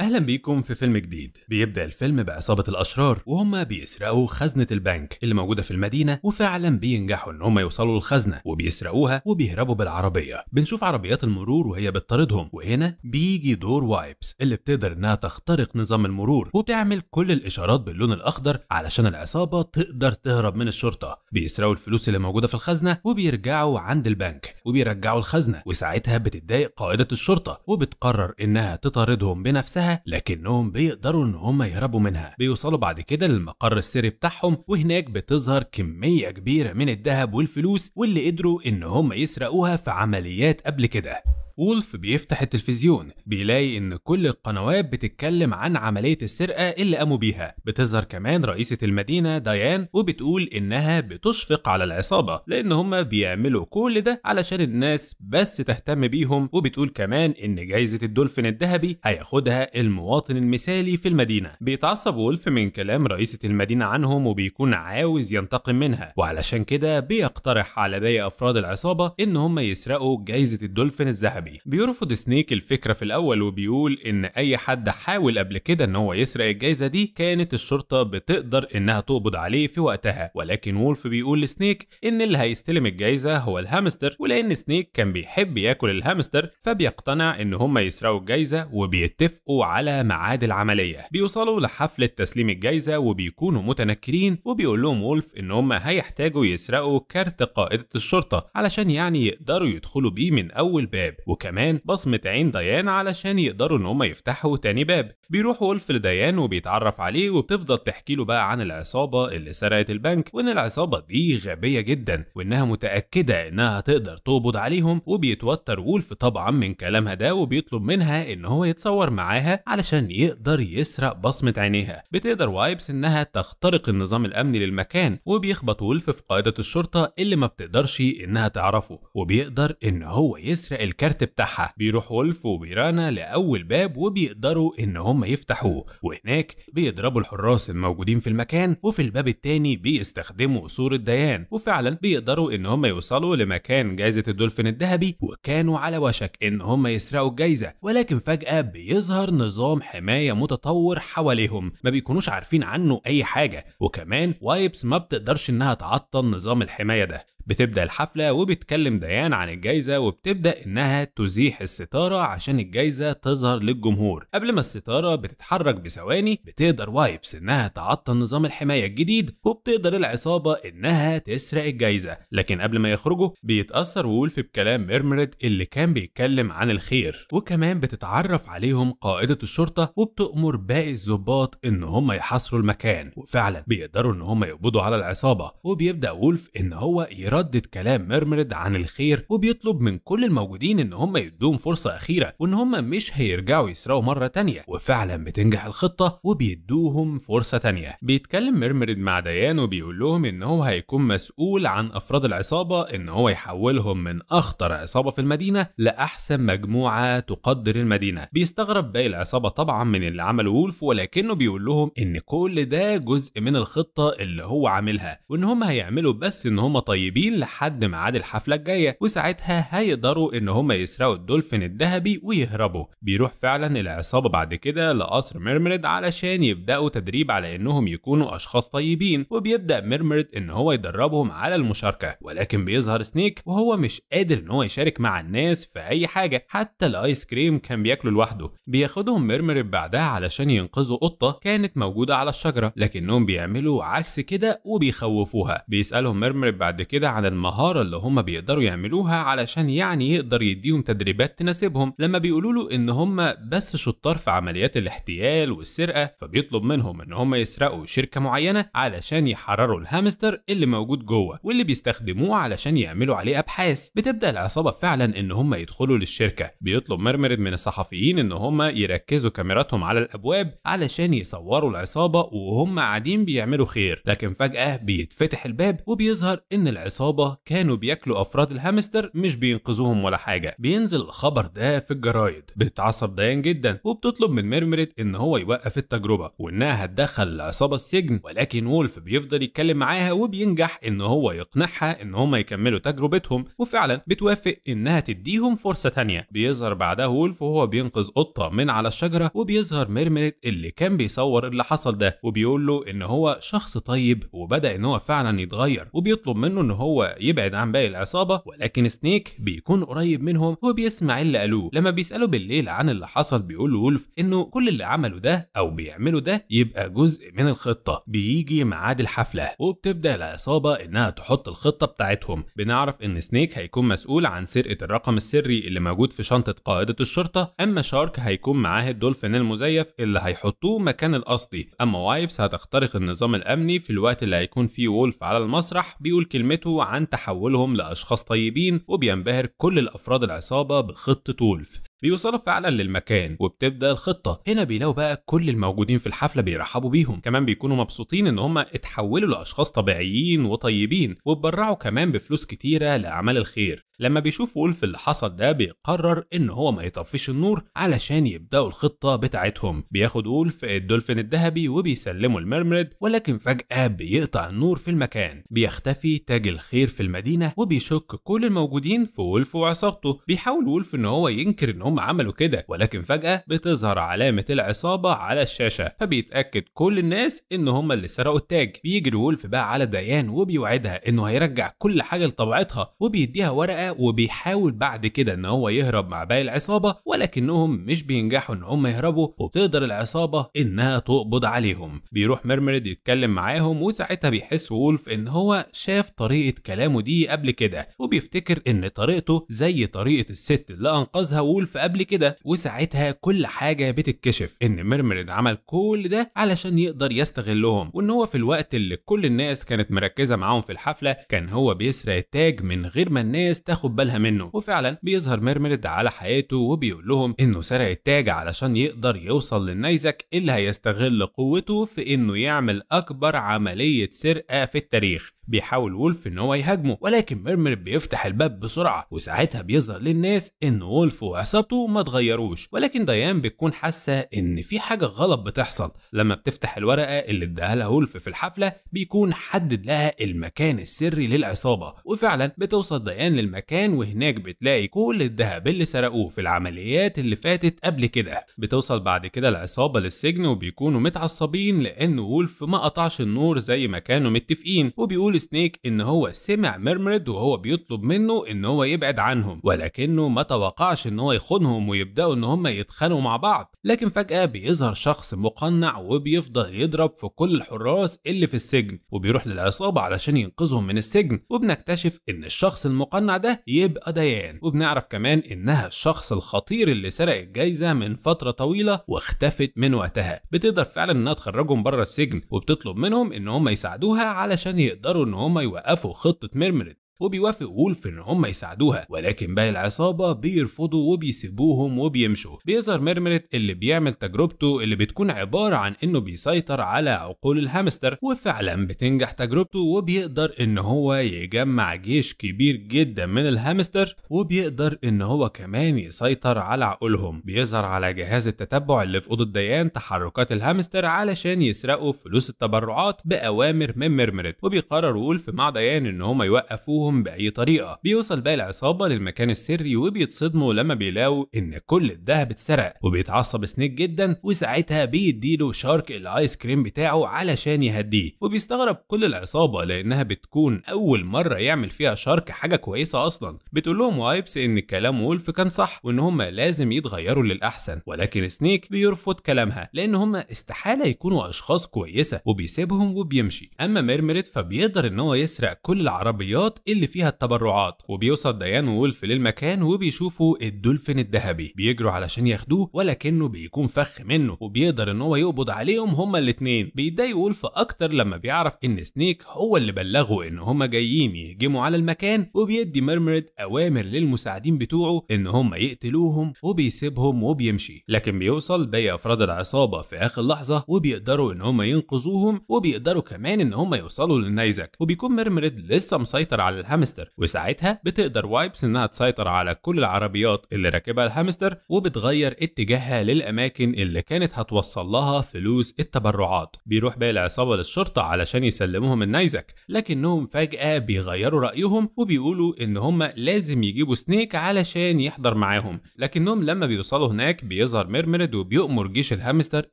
اهلا بيكم في فيلم جديد بيبدا الفيلم بعصابه الاشرار وهم بيسرقوا خزنه البنك اللي موجوده في المدينه وفعلا بينجحوا ان هم يوصلوا للخزنه وبيسرقوها وبيهربوا بالعربيه بنشوف عربيات المرور وهي بتطاردهم وهنا بيجي دور وايبس اللي بتقدر انها تخترق نظام المرور وتعمل كل الاشارات باللون الاخضر علشان العصابه تقدر تهرب من الشرطه بيسرقوا الفلوس اللي موجوده في الخزنه وبيرجعوا عند البنك وبيرجعوا الخزنه وساعتها بتتضايق قائده الشرطه وبتقرر انها تطاردهم بنفسها لكنهم بيقدروا ان هم يهربوا منها بيوصلوا بعد كده للمقر السري بتاعهم وهناك بتظهر كميه كبيره من الذهب والفلوس واللي قدروا ان هم يسرقوها في عمليات قبل كده وولف بيفتح التلفزيون بيلاقي ان كل القنوات بتتكلم عن عملية السرقة اللي قاموا بيها بتظهر كمان رئيسة المدينة ديان وبتقول انها بتشفق على العصابة لان هما بيعملوا كل ده علشان الناس بس تهتم بيهم وبتقول كمان ان جايزة الدولفين الذهبي هياخدها المواطن المثالي في المدينة بيتعصب وولف من كلام رئيسة المدينة عنهم وبيكون عاوز ينتقم منها وعلشان كده بيقترح على باقي افراد العصابة ان هما يسرقوا جايزة الدولفين الذهبي الغبي بيرفض سنيك الفكرة في الأول وبيقول إن أي حد حاول قبل كده إن هو يسرق الجايزة دي كانت الشرطة بتقدر إنها تقبض عليه في وقتها ولكن وولف بيقول لسنيك إن اللي هيستلم الجايزة هو الهامستر ولأن سنيك كان بيحب ياكل الهامستر فبيقتنع إن هما يسرقوا الجايزة وبيتفقوا على ميعاد العملية بيوصلوا لحفلة تسليم الجايزة وبيكونوا متنكرين وبيقول لهم وولف إن هما هيحتاجوا يسرقوا كارت قائدة الشرطة علشان يعني يقدروا يدخلوا بيه من أول باب وكمان بصمة عين ديان علشان يقدروا ان هم يفتحوا تاني باب بيروح وولف لديان وبيتعرف عليه وبتفضل تحكي له بقى عن العصابة اللي سرقت البنك وان العصابة دي غبية جدا وانها متأكدة انها تقدر تقبض عليهم وبيتوتر وولف طبعا من كلامها ده وبيطلب منها ان هو يتصور معاها علشان يقدر يسرق بصمة عينيها بتقدر وايبس انها تخترق النظام الامني للمكان وبيخبط وولف في قاعدة الشرطة اللي ما بتقدرش انها تعرفه وبيقدر ان هو يسرق الكارت بتاعها بيروح وولف وبيرانا لأول باب وبيقدروا إن هم يفتحوه وهناك بيضربوا الحراس الموجودين في المكان وفي الباب الثاني بيستخدموا صورة ديان وفعلا بيقدروا إن هم يوصلوا لمكان جائزة الدولفين الذهبي وكانوا على وشك إن هم يسرقوا الجائزة ولكن فجأة بيظهر نظام حماية متطور حواليهم ما بيكونوش عارفين عنه أي حاجة وكمان وايبس ما بتقدرش إنها تعطل نظام الحماية ده بتبدأ الحفلة وبتكلم ديان عن الجايزة وبتبدأ إنها تزيح الستارة عشان الجايزة تظهر للجمهور قبل ما الستارة بتتحرك بثواني بتقدر وايبس إنها تعطل نظام الحماية الجديد وبتقدر العصابة إنها تسرق الجايزة لكن قبل ما يخرجوا بيتأثر وولف بكلام ميرمريد اللي كان بيتكلم عن الخير وكمان بتتعرف عليهم قائدة الشرطة وبتأمر باقي الظباط إن هم يحاصروا المكان وفعلا بيقدروا إن هم يقبضوا على العصابة وبيبدأ وولف إن هو يرى بيردد كلام ميرمريد عن الخير وبيطلب من كل الموجودين ان هم يدوهم فرصه اخيره وان هم مش هيرجعوا يسرقوا مره تانية وفعلا بتنجح الخطه وبيدوهم فرصه تانية بيتكلم ميرمريد مع ديان وبيقول لهم ان هو هيكون مسؤول عن افراد العصابه ان هو يحولهم من اخطر عصابه في المدينه لاحسن مجموعه تقدر المدينه بيستغرب باقي العصابه طبعا من اللي عمله وولف ولكنه بيقول لهم ان كل ده جزء من الخطه اللي هو عاملها وان هم هيعملوا بس ان هم طيبين الدلافين لحد ميعاد الحفلة الجاية وساعتها هيقدروا ان هم يسرقوا الدولفين الذهبي ويهربوا بيروح فعلا العصابة بعد كده لقصر ميرمريد علشان يبدأوا تدريب على انهم يكونوا اشخاص طيبين وبيبدأ ميرمريد ان هو يدربهم على المشاركة ولكن بيظهر سنيك وهو مش قادر ان هو يشارك مع الناس في اي حاجة حتى الايس كريم كان بياكله لوحده بياخدهم ميرمريد بعدها علشان ينقذوا قطة كانت موجودة على الشجرة لكنهم بيعملوا عكس كده وبيخوفوها بيسألهم ميرمريد بعد كده على المهارة اللي هم بيقدروا يعملوها علشان يعني يقدر يديهم تدريبات تناسبهم لما بيقولوا له ان هم بس شطار في عمليات الاحتيال والسرقة فبيطلب منهم ان هم يسرقوا شركة معينة علشان يحرروا الهامستر اللي موجود جوه واللي بيستخدموه علشان يعملوا عليه ابحاث بتبدأ العصابة فعلا ان هم يدخلوا للشركة بيطلب مرمرد من الصحفيين ان هم يركزوا كاميراتهم على الابواب علشان يصوروا العصابة وهم قاعدين بيعملوا خير لكن فجأة بيتفتح الباب وبيظهر ان العصابة العصابة كانوا بياكلوا أفراد الهامستر مش بينقذوهم ولا حاجة بينزل الخبر ده في الجرايد بتتعصب ديان جدا وبتطلب من ميرمريت إن هو يوقف التجربة وإنها هتدخل العصابة السجن ولكن وولف بيفضل يتكلم معاها وبينجح إن هو يقنعها إن هما يكملوا تجربتهم وفعلا بتوافق إنها تديهم فرصة ثانيه بيظهر بعدها وولف وهو بينقذ قطة من على الشجرة وبيظهر ميرمريت اللي كان بيصور اللي حصل ده وبيقول له إن هو شخص طيب وبدأ إن هو فعلا يتغير وبيطلب منه إن هو هو يبعد عن باقي العصابه ولكن سنيك بيكون قريب منهم وبيسمع اللي قالوه لما بيسالوا بالليل عن اللي حصل بيقول وولف انه كل اللي عمله ده او بيعمله ده يبقى جزء من الخطه بيجي ميعاد الحفله وبتبدا العصابه انها تحط الخطه بتاعتهم بنعرف ان سنيك هيكون مسؤول عن سرقه الرقم السري اللي موجود في شنطه قائده الشرطه اما شارك هيكون معاه الدولفين المزيف اللي هيحطوه مكان الاصلي اما وايبس هتخترق النظام الامني في الوقت اللي هيكون فيه وولف على المسرح بيقول كلمته عن تحولهم لأشخاص طيبين وبينبهر كل الأفراد العصابة بخطة وولف بيوصلوا فعلا للمكان وبتبدا الخطه هنا بيلاقوا بقى كل الموجودين في الحفله بيرحبوا بيهم كمان بيكونوا مبسوطين ان هم اتحولوا لاشخاص طبيعيين وطيبين واتبرعوا كمان بفلوس كتيره لاعمال الخير لما بيشوف وولف اللي حصل ده بيقرر ان هو ما يطفيش النور علشان يبداوا الخطه بتاعتهم بياخد وولف الدولفين الذهبي وبيسلمه المرمرد ولكن فجاه بيقطع النور في المكان بيختفي تاج الخير في المدينه وبيشك كل الموجودين في وولف وعصابته بيحاول وولف ان هو ينكر ان هم عملوا كده ولكن فجأة بتظهر علامة العصابة على الشاشة فبيتأكد كل الناس إن هم اللي سرقوا التاج بيجري وولف بقى على ديان وبيوعدها إنه هيرجع كل حاجة لطبيعتها وبيديها ورقة وبيحاول بعد كده إن هو يهرب مع باقي العصابة ولكنهم مش بينجحوا إن هم يهربوا وبتقدر العصابة إنها تقبض عليهم بيروح ميرمريد يتكلم معاهم وساعتها بيحس وولف إن هو شاف طريقة كلامه دي قبل كده وبيفتكر إن طريقته زي طريقة الست اللي أنقذها وولف قبل كده وساعتها كل حاجة بتتكشف إن ميرمريد عمل كل ده علشان يقدر يستغلهم وإن هو في الوقت اللي كل الناس كانت مركزة معاهم في الحفلة كان هو بيسرق التاج من غير ما الناس تاخد بالها منه وفعلا بيظهر ميرمريد على حياته وبيقول لهم إنه سرق التاج علشان يقدر يوصل للنيزك اللي هيستغل قوته في إنه يعمل أكبر عملية سرقة في التاريخ بيحاول وولف ان هو يهاجمه ولكن ميرمر بيفتح الباب بسرعه وساعتها بيظهر للناس ان وولف وعصابته خططه ما تغيروش ولكن ديان بتكون حاسه ان في حاجه غلط بتحصل لما بتفتح الورقه اللي اداها لها هولف في الحفله بيكون حدد لها المكان السري للعصابه وفعلا بتوصل ديان للمكان وهناك بتلاقي كل الذهب اللي سرقوه في العمليات اللي فاتت قبل كده بتوصل بعد كده العصابه للسجن وبيكونوا متعصبين لان وولف ما قطعش النور زي ما كانوا متفقين وبيقول سنيك ان هو سمع ميرمريد وهو بيطلب منه ان هو يبعد عنهم ولكنه ما توقعش ان هو يخش عيونهم ويبداوا ان هم يتخانقوا مع بعض لكن فجاه بيظهر شخص مقنع وبيفضل يضرب في كل الحراس اللي في السجن وبيروح للعصابه علشان ينقذهم من السجن وبنكتشف ان الشخص المقنع ده يبقى ديان وبنعرف كمان انها الشخص الخطير اللي سرق الجايزه من فتره طويله واختفت من وقتها بتقدر فعلا انها تخرجهم بره السجن وبتطلب منهم ان هم يساعدوها علشان يقدروا ان هم يوقفوا خطه ميرمريت وبيوافق وولف ان هم يساعدوها ولكن باقي العصابه بيرفضوا وبيسيبوهم وبيمشوا بيظهر ميرمرت اللي بيعمل تجربته اللي بتكون عباره عن انه بيسيطر على عقول الهامستر وفعلا بتنجح تجربته وبيقدر ان هو يجمع جيش كبير جدا من الهامستر وبيقدر ان هو كمان يسيطر على عقولهم بيظهر على جهاز التتبع اللي في اوضه ديان تحركات الهامستر علشان يسرقوا فلوس التبرعات باوامر من ميرمرت وبيقرر وولف مع ديان ان هم يوقفوه يوقفوهم باي طريقه بيوصل بقى العصابه للمكان السري وبيتصدموا لما بيلاقوا ان كل الذهب اتسرق وبيتعصب سنيك جدا وساعتها بيديله شارك الايس كريم بتاعه علشان يهديه وبيستغرب كل العصابه لانها بتكون اول مره يعمل فيها شارك حاجه كويسه اصلا بتقول لهم وايبس ان كلام وولف كان صح وان هم لازم يتغيروا للاحسن ولكن سنيك بيرفض كلامها لان هم استحاله يكونوا اشخاص كويسه وبيسيبهم وبيمشي اما ميرمريت فبيقدر ان هو يسرق كل العربيات اللي اللي فيها التبرعات وبيوصل ديان وولف للمكان وبيشوفوا الدولفين الذهبي بيجروا علشان ياخدوه ولكنه بيكون فخ منه وبيقدر ان هو يقبض عليهم هما الاتنين بيضايق وولف اكتر لما بيعرف ان سنيك هو اللي بلغه ان هما جايين يهجموا على المكان وبيدي مرمرد اوامر للمساعدين بتوعه ان هما يقتلوهم وبيسيبهم وبيمشي لكن بيوصل باقي افراد العصابه في اخر لحظه وبيقدروا ان هما ينقذوهم وبيقدروا كمان ان هما يوصلوا للنيزك وبيكون مرمرد لسه مسيطر على الهامستر وساعتها بتقدر وايبس انها تسيطر على كل العربيات اللي راكبها الهامستر وبتغير اتجاهها للاماكن اللي كانت هتوصل لها فلوس التبرعات بيروح بقى العصابه للشرطه علشان يسلموهم النيزك لكنهم فجاه بيغيروا رايهم وبيقولوا ان هم لازم يجيبوا سنيك علشان يحضر معاهم لكنهم لما بيوصلوا هناك بيظهر ميرمرد وبيؤمر جيش الهامستر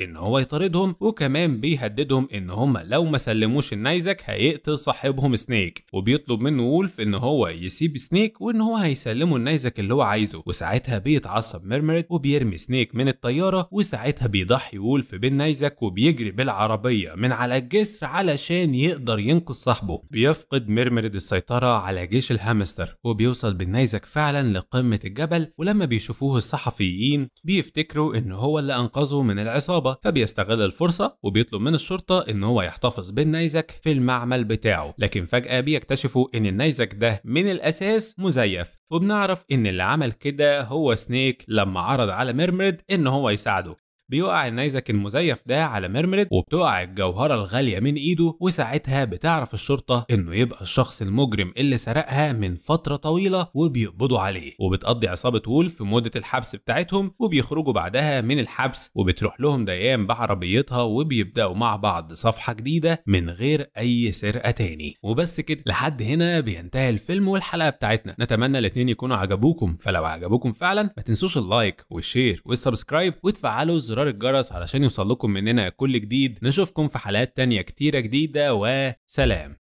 ان هو يطاردهم وكمان بيهددهم ان هم لو ما سلموش النيزك هيقتل صاحبهم سنيك وبيطلب منه وولف ان هو يسيب سنيك وان هو هيسلمه النيزك اللي هو عايزه وساعتها بيتعصب ميرمريت وبيرمي سنيك من الطياره وساعتها بيضحي وولف بالنيزك وبيجري بالعربيه من على الجسر علشان يقدر ينقذ صاحبه بيفقد ميرمريد السيطره على جيش الهامستر وبيوصل بالنيزك فعلا لقمه الجبل ولما بيشوفوه الصحفيين بيفتكروا ان هو اللي انقذه من العصابه فبيستغل الفرصه وبيطلب من الشرطه ان هو يحتفظ بالنيزك في المعمل بتاعه لكن فجاه بيكتشفوا ان النيزك ده من الأساس مزيف وبنعرف إن اللي عمل كده هو سنيك لما عرض على ميرمريد إن هو يساعده بيقع النيزك المزيف ده على ميرمريد وبتقع الجوهرة الغالية من ايده وساعتها بتعرف الشرطة انه يبقى الشخص المجرم اللي سرقها من فترة طويلة وبيقبضوا عليه وبتقضي عصابة وول في مدة الحبس بتاعتهم وبيخرجوا بعدها من الحبس وبتروح لهم ديان بعربيتها وبيبدأوا مع بعض صفحة جديدة من غير أي سرقة تاني وبس كده لحد هنا بينتهي الفيلم والحلقة بتاعتنا نتمنى الاتنين يكونوا عجبوكم فلو عجبوكم فعلا ما تنسوش اللايك والشير والسبسكرايب وتفعلوا زر زرار الجرس علشان يوصل لكم مننا كل جديد نشوفكم في حلقات تانية كتيرة جديدة وسلام